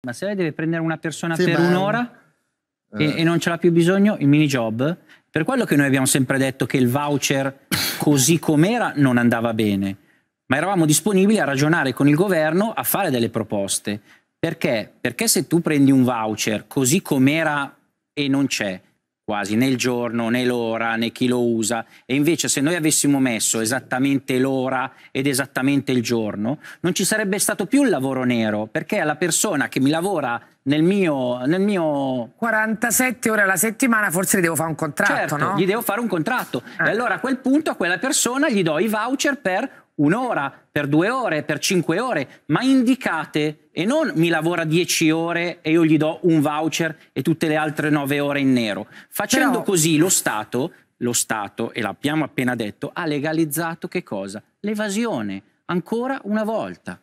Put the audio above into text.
Ma se lei deve prendere una persona sì, per un'ora eh. e, e, non ce l'ha più bisogno, il mini job, per quello che noi abbiamo sempre detto che il voucher così com'era non andava bene, ma eravamo disponibili a ragionare con il governo, a fare delle proposte. Perché? Perché se tu prendi un voucher così com'era e non c'è, quasi né il giorno né l'ora né chi lo usa e invece se noi avessimo messo esattamente l'ora ed esattamente il giorno non ci sarebbe stato più il lavoro nero perché alla persona che mi lavora nel mio, nel mio... 47 ore alla settimana forse gli devo fare un contratto certo, no? gli devo fare un contratto eh. e allora a quel punto a quella persona gli do i voucher per un'ora, per due ore, per cinque ore, ma indicate e non mi lavora dieci ore e io gli do un voucher e tutte le altre nove ore in nero. Facendo Però... così lo Stato, lo Stato, e l'abbiamo appena detto, ha legalizzato che cosa? L'evasione, ancora una volta.